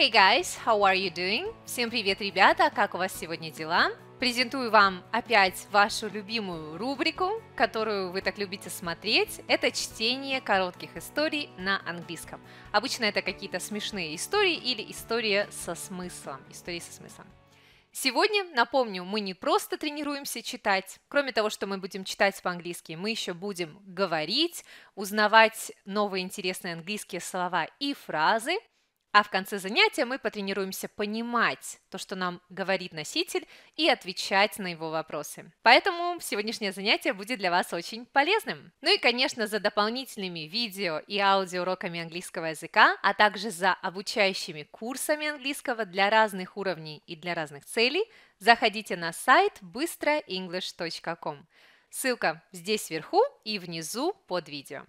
Hey guys, how are you doing? Всем привет, ребята, как у вас сегодня дела? Презентую вам опять вашу любимую рубрику, которую вы так любите смотреть. Это чтение коротких историй на английском. Обычно это какие-то смешные истории или история со смыслом. Истории со смыслом. Сегодня, напомню, мы не просто тренируемся читать. Кроме того, что мы будем читать по-английски, мы еще будем говорить, узнавать новые интересные английские слова и фразы – а в конце занятия мы потренируемся понимать то, что нам говорит носитель, и отвечать на его вопросы. Поэтому сегодняшнее занятие будет для вас очень полезным. Ну и, конечно, за дополнительными видео и аудио английского языка, а также за обучающими курсами английского для разных уровней и для разных целей, заходите на сайт быстроenglish.com. Ссылка здесь вверху и внизу под видео.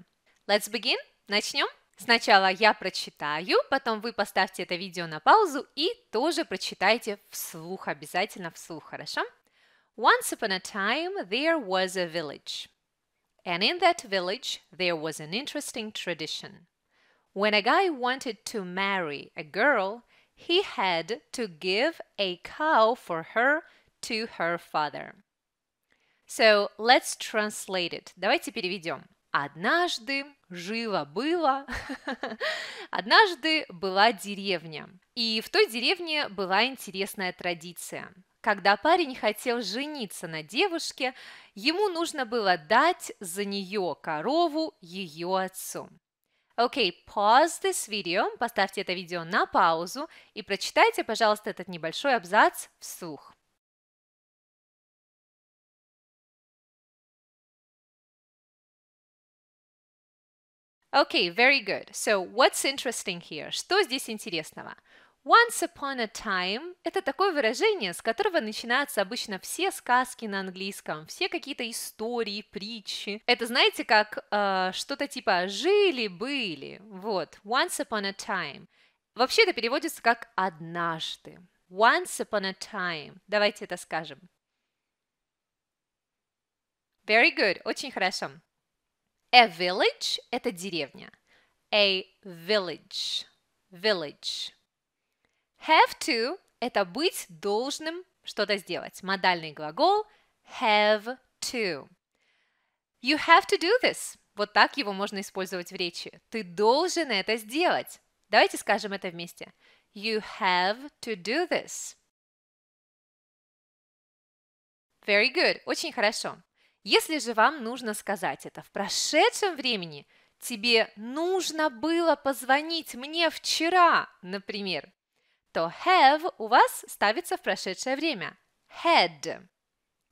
Let's begin! Начнем? Сначала я прочитаю, потом вы поставьте это видео на паузу и тоже прочитайте вслух, обязательно вслух, хорошо? Once upon a time there was a village. And in that village there was an interesting tradition. When a guy wanted to marry a girl, he had to give a cow for her to her father. So let's translate it. Давайте переведем. Однажды жило-было, однажды была деревня. И в той деревне была интересная традиция. Когда парень хотел жениться на девушке, ему нужно было дать за нее корову ее отцу. Окей, okay, pause this video, поставьте это видео на паузу и прочитайте, пожалуйста, этот небольшой абзац вслух. Okay, very good. So, what's interesting here? Что здесь интересного? Once upon a time – это такое выражение, с которого начинаются обычно все сказки на английском, все какие-то истории, притчи. Это, знаете, как э, что-то типа «жили-были». Вот, once upon a time. Вообще это переводится как «однажды». Once upon a time. Давайте это скажем. Very good. Очень хорошо. A village – это деревня. A village. Village. Have to – это быть должным что-то сделать. Модальный глагол have to. You have to do this. Вот так его можно использовать в речи. Ты должен это сделать. Давайте скажем это вместе. You have to do this. Very good. Очень хорошо. Если же вам нужно сказать это в прошедшем времени, тебе нужно было позвонить мне вчера, например, то have у вас ставится в прошедшее время. Had.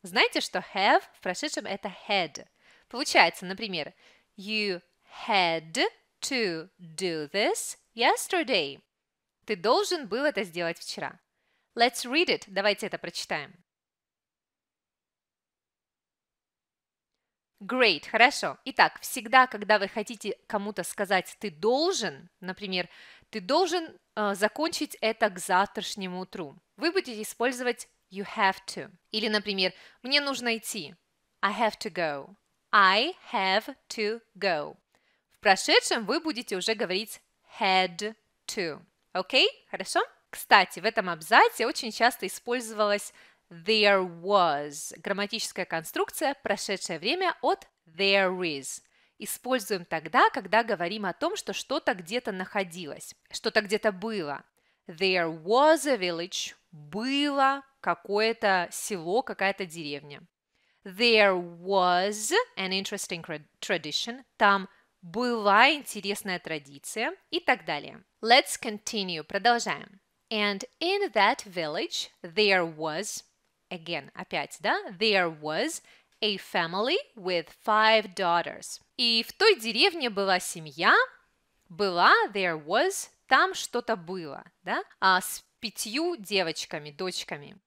Знаете, что have в прошедшем это had. Получается, например, you had to do this yesterday. Ты должен был это сделать вчера. Let's read it. Давайте это прочитаем. Great, хорошо. Итак, всегда, когда вы хотите кому-то сказать «ты должен», например, «ты должен э, закончить это к завтрашнему утру», вы будете использовать «you have to». Или, например, «мне нужно идти». «I have to go». «I have to go». В прошедшем вы будете уже говорить «had to». Окей? Okay? Хорошо? Кстати, в этом абзаце очень часто использовалось there was. Грамматическая конструкция, прошедшее время от there is. Используем тогда, когда говорим о том, что что-то где-то находилось, что-то где-то было. There was a village. Было какое-то село, какая-то деревня. There was an interesting tradition. Там была интересная традиция и так далее. Let's continue. Продолжаем. And in that village there was Again, опять, да? There was a family with five daughters. И в той деревне была семья, была, there was, там что-то было, да? А с пятью девочками, дочками.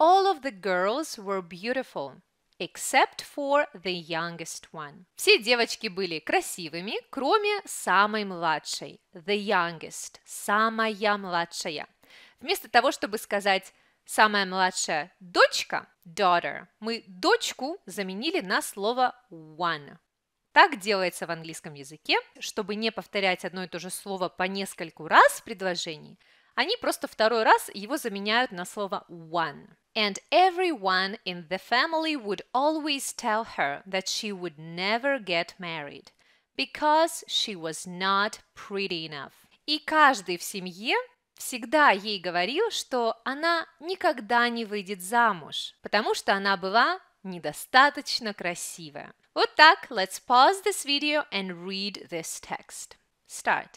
All of the girls were beautiful, except for the youngest one. Все девочки были красивыми, кроме самой младшей, the youngest, самая младшая. Вместо того, чтобы сказать Самая младшая дочка, daughter, мы дочку заменили на слово one. Так делается в английском языке, чтобы не повторять одно и то же слово по нескольку раз в предложении, они просто второй раз его заменяют на слово one. And everyone in the family would always tell her that she would never get married because she was not pretty enough. И каждый в семье всегда ей говорил, что она никогда не выйдет замуж, потому что она была недостаточно красивая. Вот так, let's pause this video and read this text. Start.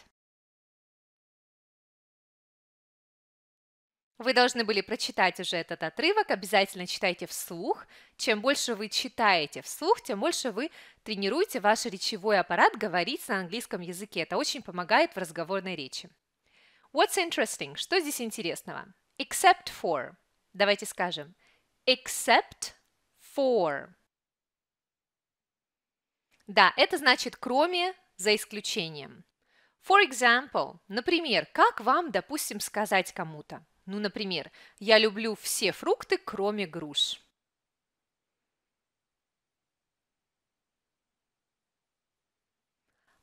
Вы должны были прочитать уже этот отрывок, обязательно читайте вслух. Чем больше вы читаете вслух, тем больше вы тренируете ваш речевой аппарат говорить на английском языке. Это очень помогает в разговорной речи. What's interesting? Что здесь интересного? Except for. Давайте скажем. Except for. Да, это значит кроме, за исключением. For example, например, как вам, допустим, сказать кому-то? Ну, например, я люблю все фрукты, кроме груш.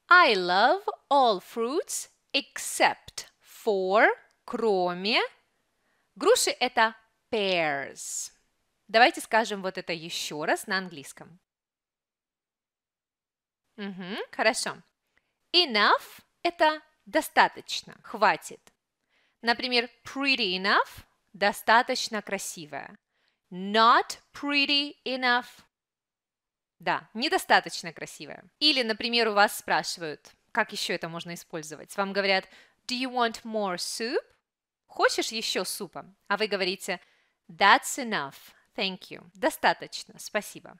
I love all fruits except for, кроме. Груши – это pears. Давайте скажем вот это еще раз на английском. Угу, хорошо. Enough – это достаточно, хватит. Например, pretty enough – достаточно красивая. Not pretty enough – да, недостаточно красивая. Или, например, у вас спрашивают, как еще это можно использовать? Вам говорят, Do you want more soup? Хочешь еще супа? А вы говорите That's enough. Thank you. Достаточно. Спасибо.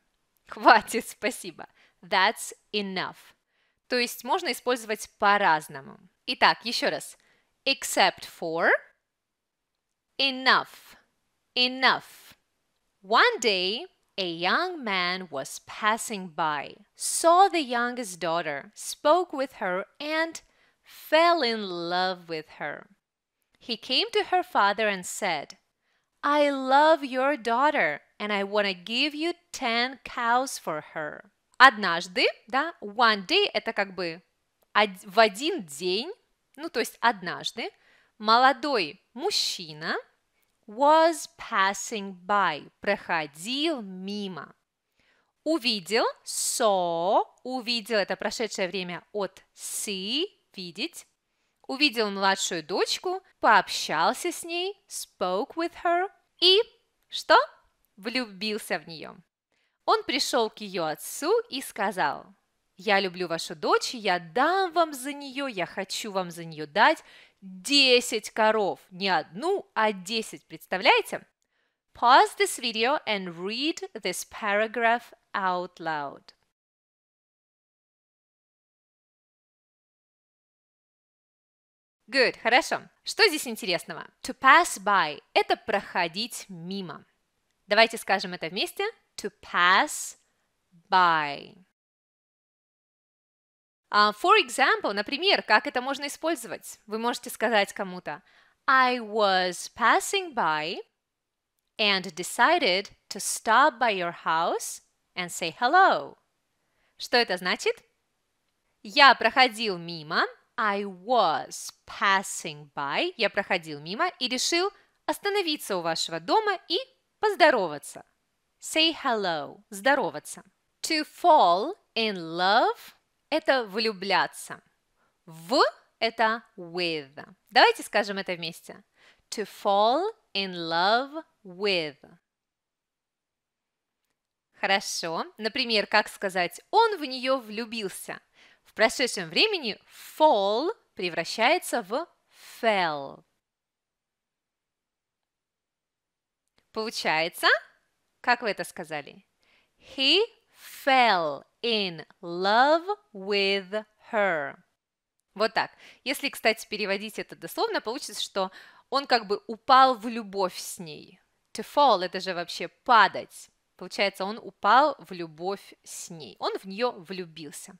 Хватит, спасибо. That's enough. То есть можно использовать по-разному. Итак, еще раз. Except for enough. Enough. One day, a young man was passing by, saw the youngest daughter, spoke with her, and fell in love with her. He came to her father and said, I love your daughter and I want to give you 10 cows for her. Однажды, да, one day это как бы в один день, ну то есть однажды, молодой мужчина was passing by, проходил мимо. Увидел, saw, увидел это прошедшее время от see, видеть, увидел младшую дочку, пообщался с ней, spoke with her и что? Влюбился в нее. Он пришел к ее отцу и сказал, «Я люблю вашу дочь, я дам вам за нее, я хочу вам за нее дать 10 коров, не одну, а 10, представляете?» Pause this video and read this paragraph out loud. Good, хорошо. Что здесь интересного? To pass by – это проходить мимо. Давайте скажем это вместе. To pass by. Uh, for example, например, как это можно использовать? Вы можете сказать кому-то I was passing by and decided to stop by your house and say hello. Что это значит? Я проходил мимо I was passing by, я проходил мимо и решил остановиться у вашего дома и поздороваться. Say hello, здороваться. To fall in love – это влюбляться. В – это with. Давайте скажем это вместе. To fall in love with. Хорошо. Например, как сказать «он в нее влюбился». В прошедшем времени fall превращается в fell. Получается, как вы это сказали? He fell in love with her. Вот так. Если, кстати, переводить это дословно, получится, что он как бы упал в любовь с ней. To fall – это же вообще падать. Получается, он упал в любовь с ней. Он в нее влюбился.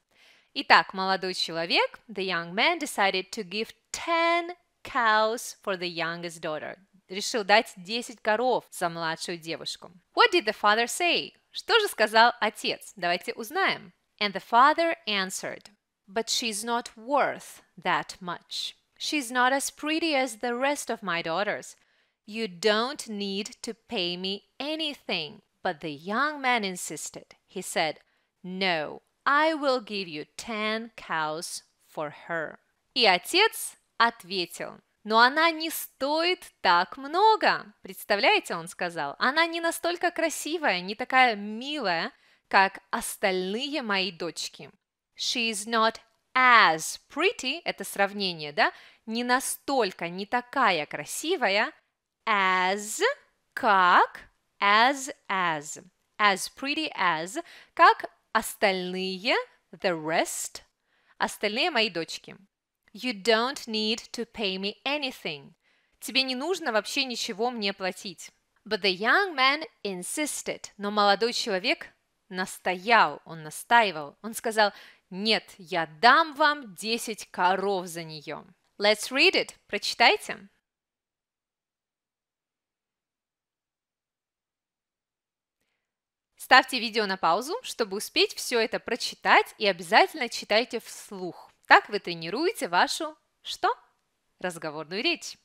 Итак, молодой человек, the young man, decided to give 10 cows for the youngest daughter. Решил дать 10 коров за младшую девушку. What did the father say? Что же сказал отец? Давайте узнаем. And the father answered, But she's not worth that much. She's not as pretty as the rest of my daughters. You don't need to pay me anything. But the young man insisted. He said, No, I will give you ten cows for her. И отец ответил, но она не стоит так много. Представляете, он сказал, она не настолько красивая, не такая милая, как остальные мои дочки. She is not as pretty, это сравнение, да, не настолько, не такая красивая, as, как, as, as, as pretty as, как Остальные, the rest, остальные мои дочки. You don't need to pay me anything. Тебе не нужно вообще ничего мне платить. But the young man insisted. Но молодой человек настоял, он настаивал. Он сказал, нет, я дам вам 10 коров за нее. Let's read it. Прочитайте. Ставьте видео на паузу, чтобы успеть все это прочитать и обязательно читайте вслух. Так вы тренируете вашу что? Разговорную речь.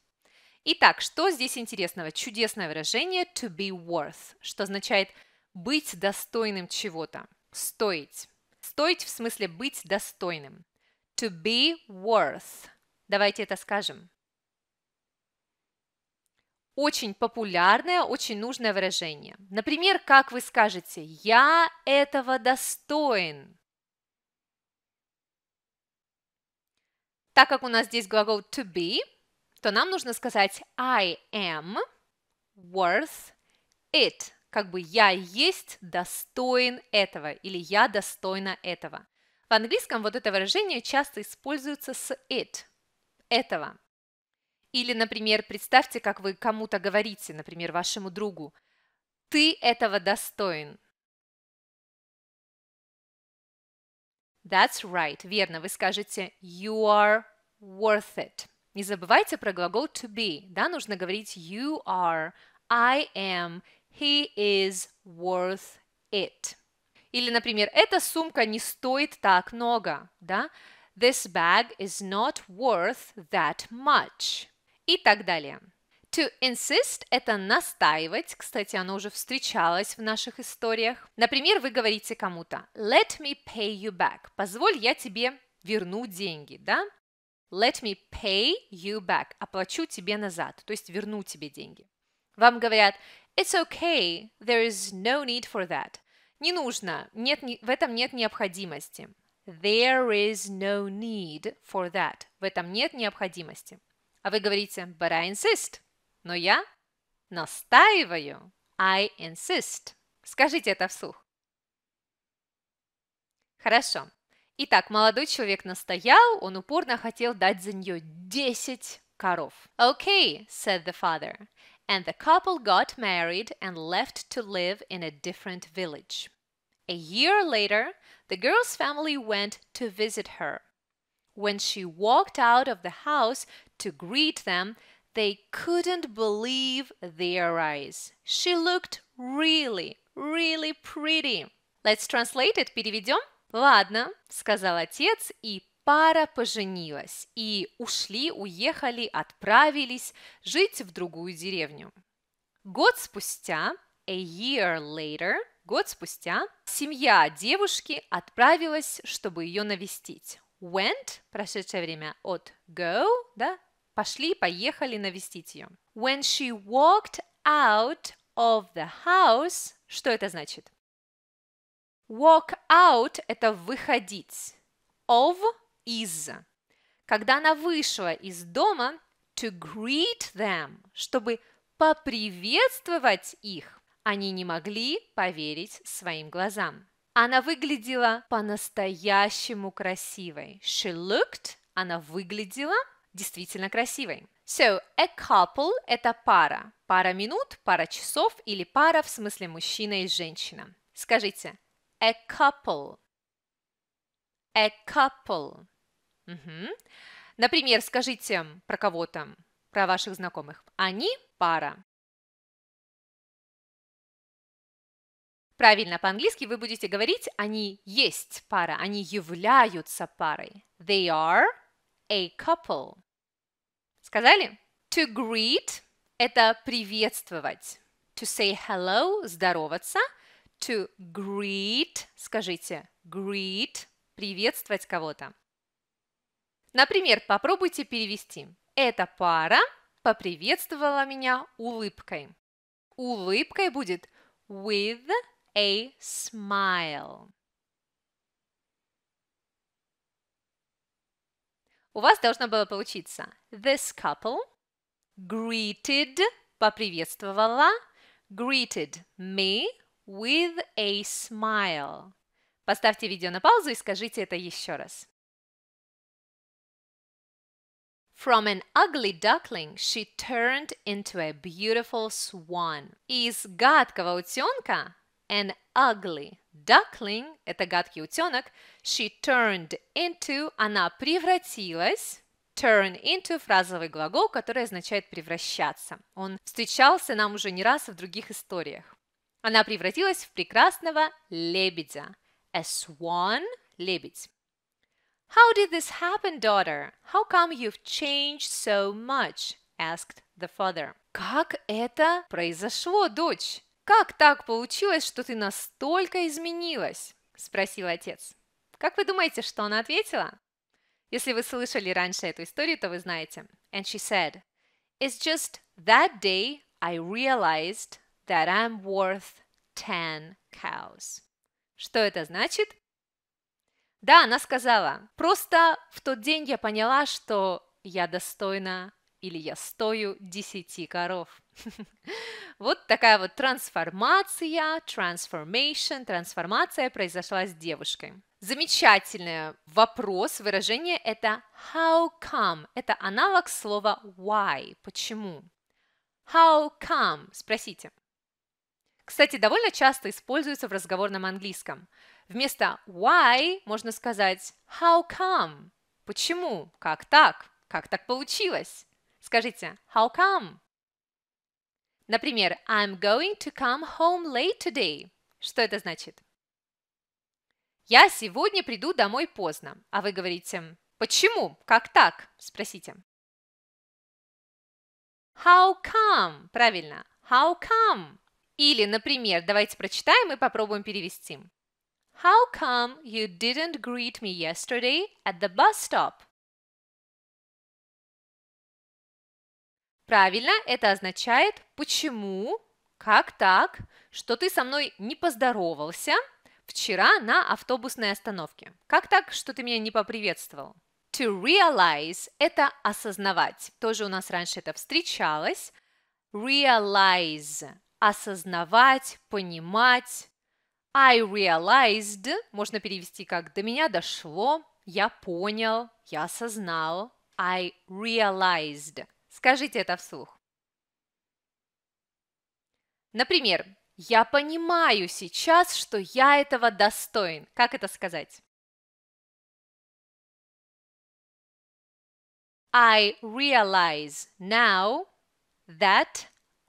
Итак, что здесь интересного? Чудесное выражение to be worth, что означает быть достойным чего-то, стоить. Стоить в смысле быть достойным. To be worth. Давайте это скажем очень популярное, очень нужное выражение. Например, как вы скажете «Я этого достоин». Так как у нас здесь глагол to be, то нам нужно сказать I am worth it. Как бы я есть достоин этого или я достойна этого. В английском вот это выражение часто используется с it, этого. Или, например, представьте, как вы кому-то говорите, например, вашему другу, «Ты этого достоин». That's right, верно, вы скажете «You are worth it». Не забывайте про глагол to be, да, нужно говорить «You are», «I am», «He is worth it». Или, например, «Эта сумка не стоит так много», да, This bag is not worth that much и так далее. To insist – это настаивать. Кстати, оно уже встречалось в наших историях. Например, вы говорите кому-то «Let me pay you back». «Позволь, я тебе верну деньги», да? «Let me pay you back». «Оплачу тебе назад», то есть верну тебе деньги. Вам говорят «It's okay, there is no need for that». Не нужно, нет, в этом нет необходимости. There is no need for that. В этом нет необходимости. А вы говорите but I insist. Но я настаиваю. I insist. Скажите это вслух. Хорошо. Итак, молодой человек настоял, он упорно хотел дать за нее 10 коров. Okay, said the father. And the couple got married and left to live in a different village. A year later, the girl's family went to visit her when she walked out of the house to greet them, they couldn't believe their eyes. She looked really, really pretty. Let's translate it, переведем? Ладно, сказал отец, и пара поженилась, и ушли, уехали, отправились жить в другую деревню. Год спустя, a year later, год спустя, семья девушки отправилась, чтобы ее навестить went – прошедшее время от go, да, пошли, поехали навестить ее. When she walked out of the house – что это значит? Walk out – это выходить. Of – из. Когда она вышла из дома, to greet them, чтобы поприветствовать их, они не могли поверить своим глазам. Она выглядела по-настоящему красивой. She looked, она выглядела действительно красивой. So, a couple – это пара. Пара минут, пара часов или пара в смысле мужчина и женщина. Скажите, a couple. A couple. Угу. Например, скажите про кого-то, про ваших знакомых. Они – пара. Правильно, по-английски вы будете говорить «они есть пара», «они являются парой». They are a couple. Сказали? To greet – это приветствовать. To say hello – здороваться. To greet – скажите greet – приветствовать кого-то. Например, попробуйте перевести. Эта пара поприветствовала меня улыбкой. Улыбкой будет with a smile. У вас должно было получиться this couple greeted, поприветствовала, greeted me with a smile. Поставьте видео на паузу и скажите это еще раз. From an ugly duckling she turned into a beautiful swan. Из гадкого утенка an ugly duckling, это гадкий утенок, she turned into, она превратилась, turn into – фразовый глагол, который означает превращаться. Он встречался нам уже не раз в других историях. Она превратилась в прекрасного лебедя. A swan – лебедь. How did this happen, daughter? How come you've changed so much? asked the father. Как это произошло, дочь? «Как так получилось, что ты настолько изменилась?» – спросил отец. Как вы думаете, что она ответила? Если вы слышали раньше эту историю, то вы знаете. And she said, It's just that day I realized that I'm worth 10 cows. Что это значит? Да, она сказала, просто в тот день я поняла, что я достойна или я стою десяти коров. Вот такая вот трансформация, transformation, трансформация произошла с девушкой. Замечательный вопрос, выражение это how come. Это аналог слова why, почему. How come, спросите. Кстати, довольно часто используется в разговорном английском. Вместо why можно сказать how come, почему, как так, как так получилось. Скажите how come? Например, I'm going to come home late today. Что это значит? Я сегодня приду домой поздно. А вы говорите, почему? Как так? Спросите. How come? Правильно. How come? Или, например, давайте прочитаем и попробуем перевести. How come you didn't greet me yesterday at the bus stop? Правильно, это означает «почему», «как так», «что ты со мной не поздоровался», вчера на автобусной остановке. Как так, что ты меня не поприветствовал? To realize – это осознавать. Тоже у нас раньше это встречалось. Realize – осознавать, понимать. I realized – можно перевести как «до меня дошло», «я понял», «я осознал». I realized – Скажите это вслух. Например, я понимаю сейчас, что я этого достоин. Как это сказать? I realize now that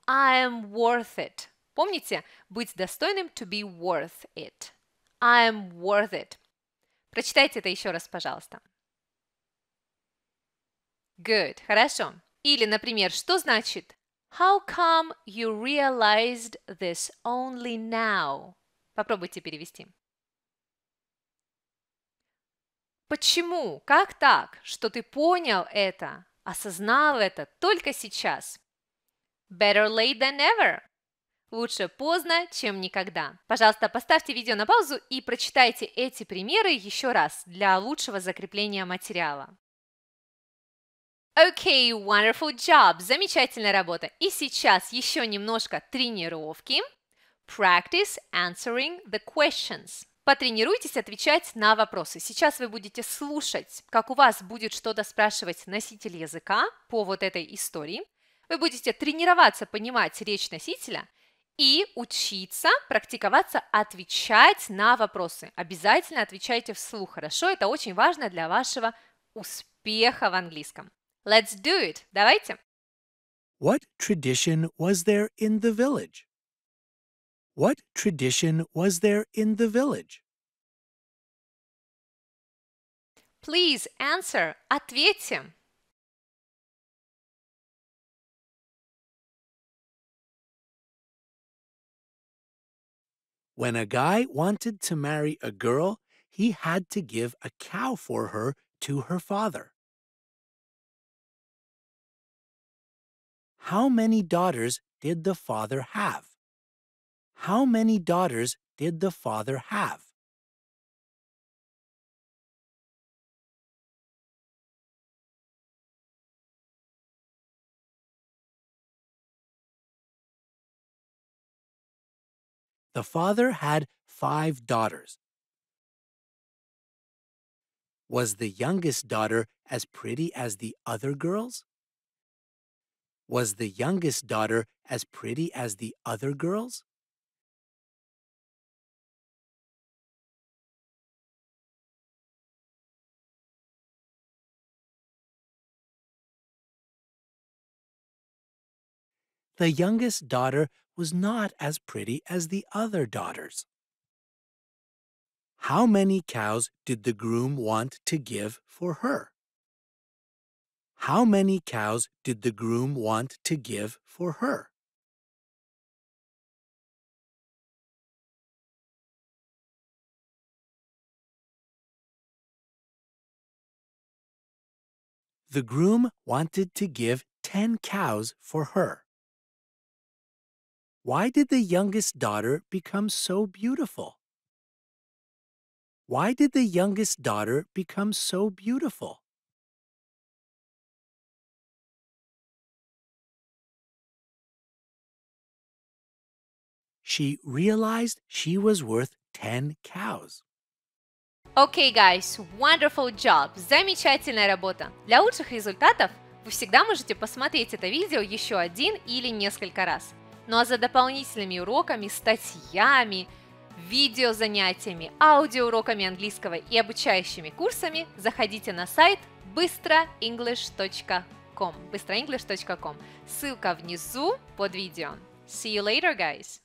I am worth it. Помните, быть достойным to be worth it. I am worth it. Прочитайте это еще раз, пожалуйста. Good, хорошо. Или, например, что значит How come you realized this only now? Попробуйте перевести. Почему? Как так, что ты понял это, осознал это только сейчас? Better late than never. Лучше поздно, чем никогда. Пожалуйста, поставьте видео на паузу и прочитайте эти примеры еще раз для лучшего закрепления материала. Окей, okay, wonderful job, замечательная работа. И сейчас еще немножко тренировки. Practice answering the questions. Потренируйтесь отвечать на вопросы. Сейчас вы будете слушать, как у вас будет что-то спрашивать носитель языка по вот этой истории. Вы будете тренироваться понимать речь носителя и учиться, практиковаться, отвечать на вопросы. Обязательно отвечайте вслух, хорошо? Это очень важно для вашего успеха в английском. Let's do it. Давайте. What tradition was there in the village? What tradition was there in the village? Please answer. Ответьте. When a guy wanted to marry a girl, he had to give a cow for her to her father. How many daughters did the father have? How many daughters did the father have? The father had five daughters. Was the youngest daughter as pretty as the other girls? Was the youngest daughter as pretty as the other girls? The youngest daughter was not as pretty as the other daughters. How many cows did the groom want to give for her? How many cows did the groom want to give for her? The groom wanted to give 10 cows for her. Why did the youngest daughter become so beautiful? Why did the youngest daughter become so beautiful? she realized she was worth 10 cows. Okay, guys, wonderful job! Замечательная работа! Для лучших результатов вы всегда можете посмотреть это видео еще один или несколько раз. Ну а за дополнительными уроками, статьями, видео занятиями, аудиоуроками английского и обучающими курсами заходите на сайт быстроenglish.com быстроenglish.com. Ссылка внизу под видео. See you later, guys!